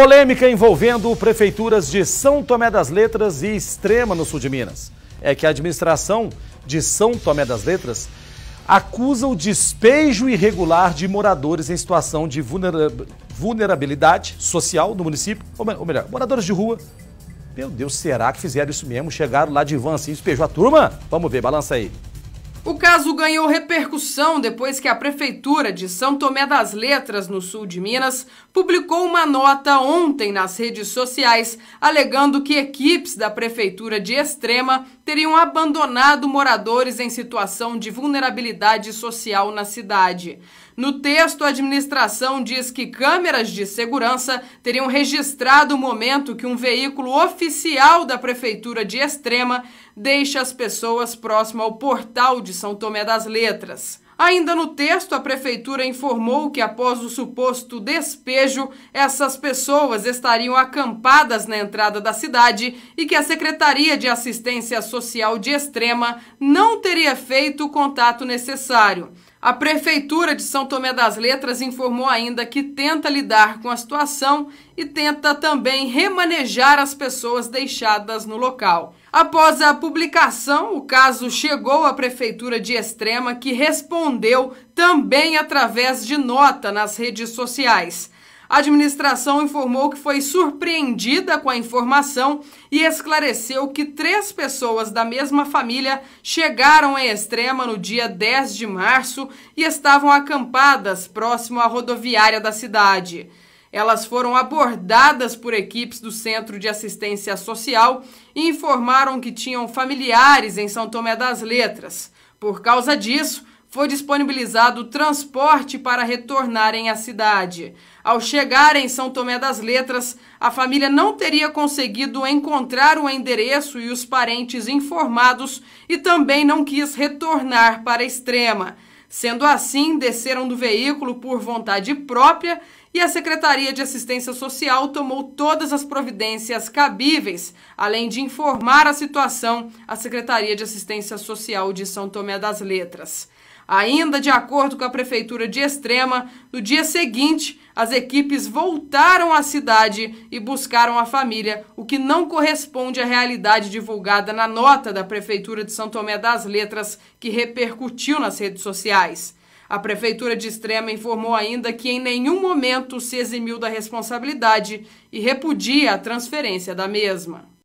Polêmica envolvendo prefeituras de São Tomé das Letras e Extrema, no sul de Minas. É que a administração de São Tomé das Letras acusa o despejo irregular de moradores em situação de vulnerabilidade social no município, ou melhor, moradores de rua. Meu Deus, será que fizeram isso mesmo? Chegaram lá de van assim, despejou a turma? Vamos ver, balança aí. O caso ganhou repercussão depois que a Prefeitura de São Tomé das Letras, no sul de Minas, publicou uma nota ontem nas redes sociais alegando que equipes da Prefeitura de Extrema teriam abandonado moradores em situação de vulnerabilidade social na cidade. No texto, a administração diz que câmeras de segurança teriam registrado o momento que um veículo oficial da prefeitura de Extrema deixa as pessoas próximo ao portal de São Tomé das Letras. Ainda no texto, a prefeitura informou que após o suposto despejo, essas pessoas estariam acampadas na entrada da cidade e que a Secretaria de Assistência Social de Extrema não teria feito o contato necessário. A Prefeitura de São Tomé das Letras informou ainda que tenta lidar com a situação e tenta também remanejar as pessoas deixadas no local. Após a publicação, o caso chegou à Prefeitura de Extrema, que respondeu também através de nota nas redes sociais. A administração informou que foi surpreendida com a informação e esclareceu que três pessoas da mesma família chegaram em Extrema no dia 10 de março e estavam acampadas próximo à rodoviária da cidade. Elas foram abordadas por equipes do Centro de Assistência Social e informaram que tinham familiares em São Tomé das Letras. Por causa disso, foi disponibilizado transporte para retornarem à cidade. Ao chegar em São Tomé das Letras, a família não teria conseguido encontrar o endereço e os parentes informados e também não quis retornar para Extrema. Sendo assim, desceram do veículo por vontade própria e a Secretaria de Assistência Social tomou todas as providências cabíveis, além de informar a situação à Secretaria de Assistência Social de São Tomé das Letras. Ainda de acordo com a Prefeitura de Extrema, no dia seguinte, as equipes voltaram à cidade e buscaram a família, o que não corresponde à realidade divulgada na nota da Prefeitura de São Tomé das Letras, que repercutiu nas redes sociais. A Prefeitura de Extrema informou ainda que em nenhum momento se eximiu da responsabilidade e repudia a transferência da mesma.